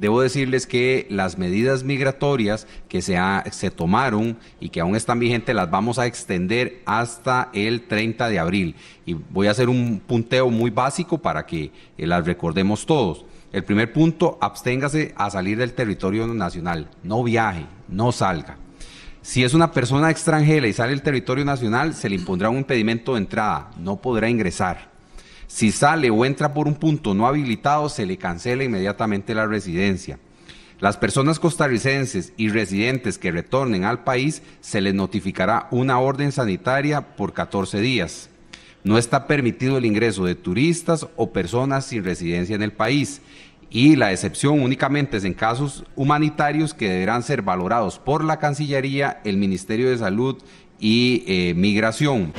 Debo decirles que las medidas migratorias que se, tomaron y que aún están vigentes las vamos a extender hasta el 30 de abril. Y voy a hacer un punteo muy básico para que eh, las recordemos todos. El primer punto, absténgase a salir del territorio nacional. No viaje, no salga. Si es una persona extranjera y sale del territorio nacional, se le impondrá un impedimento de entrada. No podrá ingresar. Si sale o entra por un punto no habilitado, se le cancela inmediatamente la residencia. Las personas costarricenses y residentes que retornen al país se les notificará una orden sanitaria por 14 días. No está permitido el ingreso de turistas o personas sin residencia en el país y la excepción únicamente es en casos humanitarios que deberán ser valorados por la Cancillería, el Ministerio de Salud y eh, Migración.